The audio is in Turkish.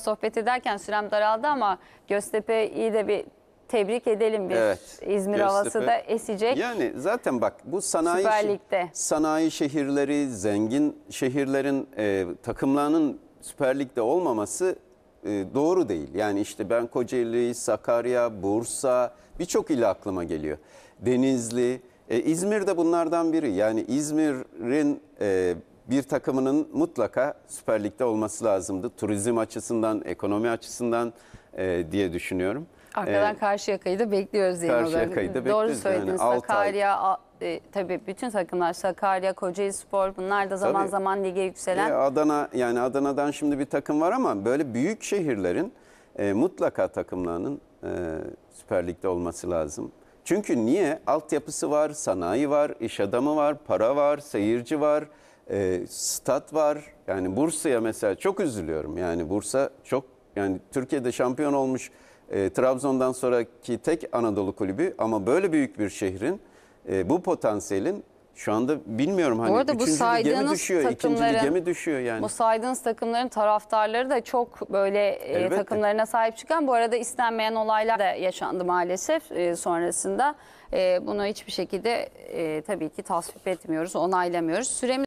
sohbet ederken sürem daraldı ama Göztepe'yi de bir tebrik edelim bir evet, İzmir Göztepe. havası da esecek. Yani zaten bak bu sanayi sanayi şehirleri, zengin şehirlerin e, takımlarının Süper Lig'de olmaması e, doğru değil. Yani işte ben Kocaeli, Sakarya, Bursa birçok il aklıma geliyor. Denizli, e, İzmir de bunlardan biri. Yani İzmir'in e, bir takımının mutlaka Süper Lig'de olması lazımdı. Turizm açısından, ekonomi açısından e, diye düşünüyorum. Arkadan ee, Karşıyaka'yı da bekliyoruz diye. Karşıyaka'yı da Doğru söylediniz. Yani Sakarya, e, tabii bütün takımlar Sakarya, Kocaeli Spor bunlar da zaman tabii. zaman lige yükselen. E, Adana yani Adana'dan şimdi bir takım var ama böyle büyük şehirlerin e, mutlaka takımlarının e, Süper Lig'de olması lazım. Çünkü niye? Altyapısı var, sanayi var, iş adamı var, para var, seyirci var e, stat var. Yani Bursa'ya mesela çok üzülüyorum. Yani Bursa çok yani Türkiye'de şampiyon olmuş e, Trabzon'dan sonraki tek Anadolu kulübü ama böyle büyük bir şehrin e, bu potansiyelin şu anda bilmiyorum hani bu arada üçüncü bu saydığınız düşüyor, takımların, ikinci lige düşüyor yani? Bu saydığınız takımların taraftarları da çok böyle e, takımlarına sahip çıkan. Bu arada istenmeyen olaylar da yaşandı maalesef e, sonrasında. E, bunu hiçbir şekilde e, tabii ki tasvip etmiyoruz, onaylamıyoruz. Süremiz